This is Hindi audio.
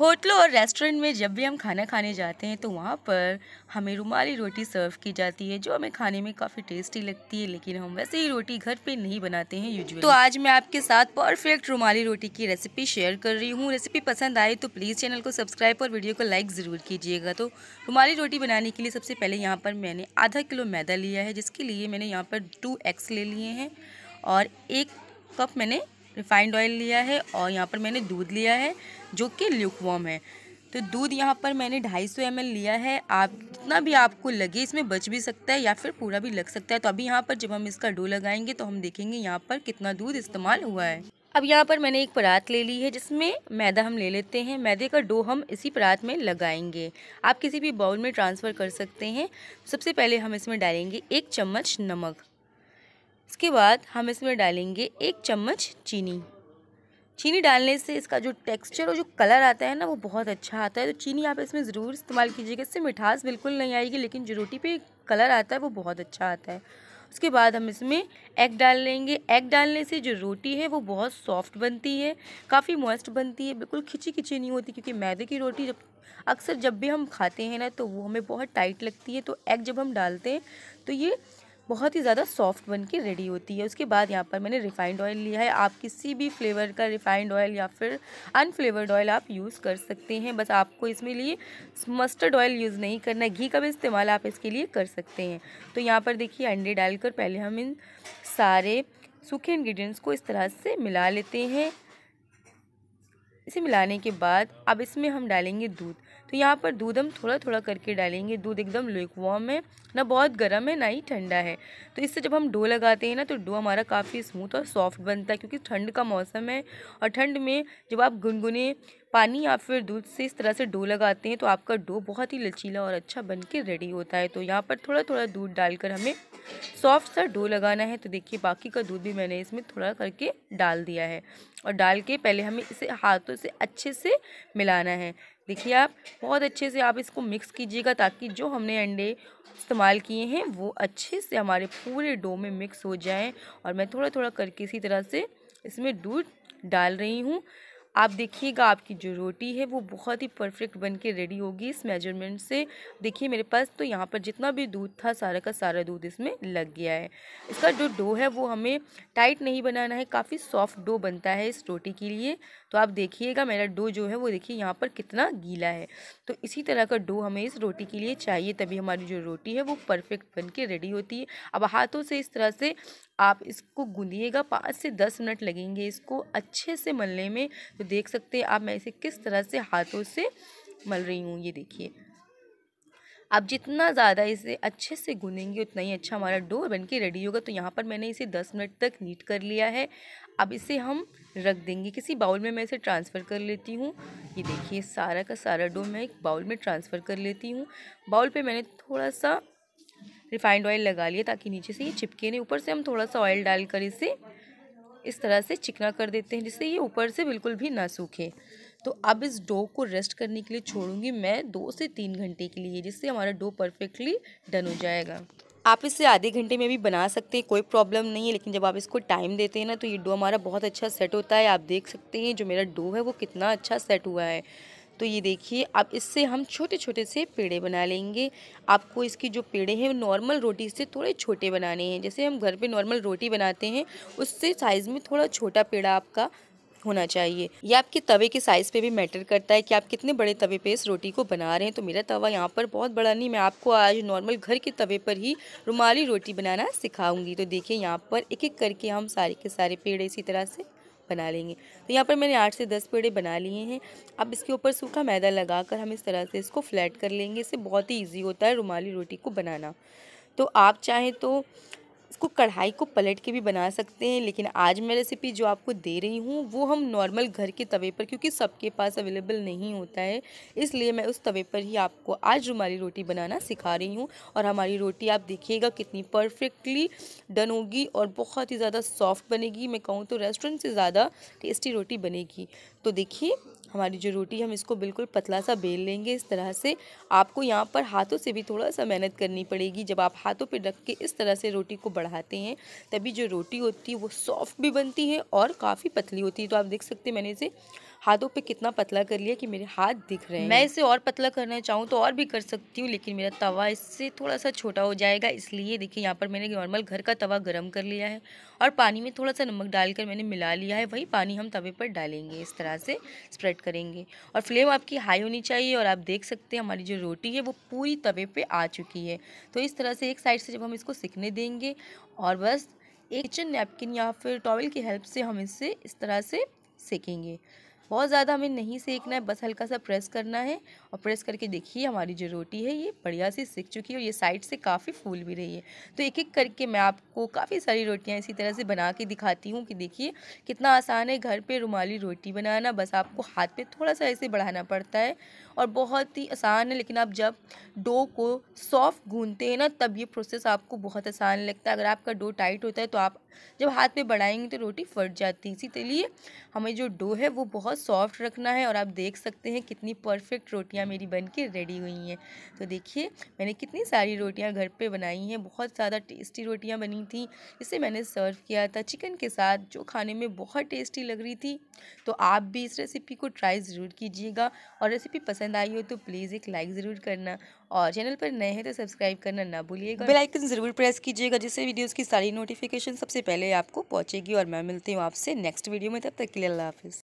होटलों और रेस्टोरेंट में जब भी हम खाना खाने जाते हैं तो वहाँ पर हमें रुमाली रोटी सर्व की जाती है जो हमें खाने में काफ़ी टेस्टी लगती है लेकिन हम वैसे ही रोटी घर पे नहीं बनाते हैं यूजुअली तो आज मैं आपके साथ परफेक्ट रुमाली रोटी की रेसिपी शेयर कर रही हूँ रेसिपी पसंद आए तो प्लीज़ चैनल को सब्सक्राइब और वीडियो को लाइक ज़रूर कीजिएगा तो रुमाली रोटी बनाने के लिए सबसे पहले यहाँ पर मैंने आधा किलो मैदा लिया है जिसके लिए मैंने यहाँ पर टू एग्स ले लिए हैं और एक कप मैंने रिफाइंड ऑयल लिया है और यहाँ पर मैंने दूध लिया है जो कि ल्यूकवॉम है तो दूध यहाँ पर मैंने 250 सौ लिया है आप जितना भी आपको लगे इसमें बच भी सकता है या फिर पूरा भी लग सकता है तो अभी यहाँ पर जब हम इसका डो लगाएंगे तो हम देखेंगे यहाँ पर कितना दूध इस्तेमाल हुआ है अब यहाँ पर मैंने एक परात ले ली है जिसमें मैदा हम ले लेते हैं मैदे का डो हम इसी परात में लगाएंगे आप किसी भी बाउल में ट्रांसफ़र कर सकते हैं सबसे पहले हम इसमें डालेंगे एक चम्मच नमक इसके बाद हम इसमें डालेंगे एक चम्मच चीनी चीनी डालने से इसका जो टेक्सचर और जो कलर आता है ना वो बहुत अच्छा आता है तो चीनी आप इसमें ज़रूर इस्तेमाल कीजिएगा इससे मिठास बिल्कुल नहीं आएगी लेकिन जो रोटी पे कलर आता है वो बहुत अच्छा आता है उसके बाद हम इसमें एग डाल लेंगे एग डालने से जो रोटी है वो बहुत सॉफ्ट बनती है काफ़ी मॉइस्ट बनती है बिल्कुल खिंची खिंची नहीं होती क्योंकि मैदे की रोटी जब अक्सर जब भी हम खाते हैं ना तो वो हमें बहुत टाइट लगती है तो एग जब हम डालते हैं तो ये बहुत ही ज़्यादा सॉफ्ट बन के रेडी होती है उसके बाद यहाँ पर मैंने रिफाइंड ऑयल लिया है आप किसी भी फ्लेवर का रिफाइंड ऑयल या फिर अनफ्लेवर्ड ऑयल आप यूज़ कर सकते हैं बस आपको इसमें लिए मस्टर्ड ऑयल यूज़ नहीं करना घी का भी इस्तेमाल आप इसके लिए कर सकते हैं तो यहाँ पर देखिए अंडे डालकर पहले हम इन सारे सूखे इन्ग्रीडियंट्स को इस तरह से मिला लेते हैं इसे मिलाने के बाद अब इसमें हम डालेंगे दूध तो यहाँ पर दूध हम थोड़ा थोड़ा करके डालेंगे दूध एकदम लुक है ना बहुत गर्म है ना ही ठंडा है तो इससे जब हम डो लगाते हैं ना तो डो हमारा काफ़ी स्मूथ और सॉफ्ट बनता है क्योंकि ठंड का मौसम है और ठंड में जब आप गुनगुने पानी या फिर दूध से इस तरह से डो लगाते हैं तो आपका डो बहुत ही लचीला और अच्छा बन के रेडी होता है तो यहाँ पर थोड़ा थोड़ा दूध डालकर हमें सॉफ्ट सा डो लगाना है तो देखिए बाकी का दूध भी मैंने इसमें थोड़ा करके डाल दिया है और डाल के पहले हमें इसे हाथों से अच्छे से मिलाना है देखिए आप बहुत अच्छे से आप इसको मिक्स कीजिएगा ताकि जो हमने अंडे इस्तेमाल किए हैं वो अच्छे से हमारे पूरे डो में मिक्स हो जाएँ और मैं थोड़ा थोड़ा करके इसी तरह से इसमें दूध डाल रही हूँ आप देखिएगा आपकी जो रोटी है वो बहुत ही परफेक्ट बन के रेडी होगी इस मेजरमेंट से देखिए मेरे पास तो यहाँ पर जितना भी दूध था सारा का सारा दूध इसमें लग गया है इसका जो डो है वो हमें टाइट नहीं बनाना है काफ़ी सॉफ्ट डो बनता है इस रोटी के लिए तो आप देखिएगा मेरा डो जो है वो देखिए यहाँ पर कितना गीला है तो इसी तरह का डो हमें इस रोटी के लिए चाहिए तभी हमारी जो रोटी है वो परफेक्ट बन के रेडी होती है अब हाथों से इस तरह से आप इसको गूंदिएगा पाँच से दस मिनट लगेंगे इसको अच्छे से मलने में तो देख सकते हैं आप मैं इसे किस तरह से हाथों से मल रही हूँ ये देखिए आप जितना ज़्यादा इसे अच्छे से गुनेंगे उतना ही अच्छा हमारा डो बन के रेडी होगा तो यहाँ पर मैंने इसे दस मिनट तक नीट कर लिया है अब इसे हम रख देंगे किसी बाउल में मैं इसे ट्रांसफ़र कर लेती हूँ ये देखिए सारा का सारा डो मैं एक बाउल में ट्रांसफ़र कर लेती हूँ बाउल पर मैंने थोड़ा सा रिफाइंड ऑयल लगा लिया ताकि नीचे से ये चिपके नहीं ऊपर से हम थोड़ा सा ऑयल डालकर इसे इस तरह से चिकना कर देते हैं जिससे ये ऊपर से बिल्कुल भी ना सूखे तो अब इस डो को रेस्ट करने के लिए छोड़ूंगी मैं दो से तीन घंटे के लिए जिससे हमारा डो परफेक्टली डन हो जाएगा आप इसे आधे घंटे में भी बना सकते हैं कोई प्रॉब्लम नहीं है लेकिन जब आप इसको टाइम देते हैं ना तो ये डो हमारा बहुत अच्छा सेट होता है आप देख सकते हैं जो मेरा डो है वो कितना अच्छा सेट हुआ है तो ये देखिए अब इससे हम छोटे छोटे से पेड़े बना लेंगे आपको इसकी जो पेड़े हैं वो नॉर्मल रोटी से थोड़े छोटे बनाने हैं जैसे हम घर पे नॉर्मल रोटी बनाते हैं उससे साइज़ में थोड़ा छोटा पेड़ा आपका होना चाहिए यह आपके तवे के साइज़ पे भी मैटर करता है कि आप कितने बड़े तवे पे इस रोटी को बना रहे हैं तो मेरा तवा यहाँ पर बहुत बड़ा नहीं मैं आपको आज नॉर्मल घर के तवे पर ही रुमाली रोटी बनाना सिखाऊंगी तो देखिए यहाँ पर एक एक करके हम सारे के सारे पेड़ इसी तरह से बना लेंगे तो यहाँ पर मैंने आठ से दस पेड़े बना लिए हैं अब इसके ऊपर सूखा मैदा लगाकर हम इस तरह से इसको फ्लैट कर लेंगे इससे बहुत ही ईजी होता है रुमाली रोटी को बनाना तो आप चाहें तो इसको कढ़ाई को पलट के भी बना सकते हैं लेकिन आज मैं रेसिपी जो आपको दे रही हूँ वो हम नॉर्मल घर के तवे पर क्योंकि सबके पास अवेलेबल नहीं होता है इसलिए मैं उस तवे पर ही आपको आज रुमाली रोटी बनाना सिखा रही हूँ और हमारी रोटी आप देखिएगा कितनी परफेक्टली डन होगी और बहुत ही ज़्यादा सॉफ्ट बनेगी मैं कहूँ तो रेस्टोरेंट से ज़्यादा टेस्टी रोटी बनेगी तो देखिए हमारी जो रोटी हम इसको बिल्कुल पतला सा बेल लेंगे इस तरह से आपको यहाँ पर हाथों से भी थोड़ा सा मेहनत करनी पड़ेगी जब आप हाथों पर रख के इस तरह से रोटी को बढ़ाते हैं तभी जो रोटी होती है वो सॉफ्ट भी बनती है और काफ़ी पतली होती है तो आप देख सकते हैं मैंने इसे हाथों पे कितना पतला कर लिया कि मेरे हाथ दिख रहे हैं मैं इसे और पतला करना चाहूँ तो और भी कर सकती हूँ लेकिन मेरा तवा इससे थोड़ा सा छोटा हो जाएगा इसलिए देखिए यहाँ पर मैंने नॉर्मल घर का तवा गर्म कर लिया है और पानी में थोड़ा सा नमक डालकर मैंने मिला लिया है वही पानी हम तवे पर डालेंगे इस तरह से स्प्रेड करेंगे और फ्लेम आपकी हाई होनी चाहिए और आप देख सकते हैं हमारी जो रोटी है वो पूरी तवे पर आ चुकी है तो इस तरह से एक साइड से जब हम इसको सिकने देंगे और बस एक किचन नैपकिन या फिर टॉवल की हेल्प से हम इसे इस तरह से सेकेंगे बहुत ज़्यादा हमें नहीं सेकना है बस हल्का सा प्रेस करना है और प्रेस करके देखिए हमारी जो रोटी है ये बढ़िया से सीख चुकी है और ये साइड से काफ़ी फूल भी रही है तो एक एक करके मैं आपको काफ़ी सारी रोटियाँ इसी तरह से बना के दिखाती हूँ कि देखिए कितना आसान है घर पर रुमाली रोटी बनाना बस आपको हाथ पे थोड़ा सा ऐसे बढ़ाना पड़ता है और बहुत ही आसान है लेकिन आप जब डो को सॉफ्ट गूंदते हैं ना तब ये प्रोसेस आपको बहुत आसान लगता है अगर आपका डो टाइट होता है तो आप जब हाथ पे बढ़ाएंगे तो रोटी फट जाती है इसी लिए हमें जो डो है वो बहुत सॉफ्ट रखना है और आप देख सकते हैं कितनी परफेक्ट रोटियां मेरी बन के रेडी हुई हैं तो देखिए मैंने कितनी सारी रोटियां घर पे बनाई हैं बहुत ज़्यादा टेस्टी रोटियां बनी थी इसे मैंने सर्व किया था चिकन के साथ जो खाने में बहुत टेस्टी लग रही थी तो आप भी इस रेसिपी को ट्राई ज़रूर कीजिएगा और रेसिपी पसंद आई हो तो प्लीज़ एक लाइक ज़रूर करना और चैनल पर नए हैं तो सब्सक्राइब करना ना भूलिएगा बेलाइकन ज़रूर प्रेस कीजिएगा जिससे वीडियोज़ की सारी नोटिफिकेशन सबसे पहले आपको पहुँचेगी और मैं मिलती हूँ आपसे नेक्स्ट वीडियो में तब तक के लिए अल्लाह हाफिज़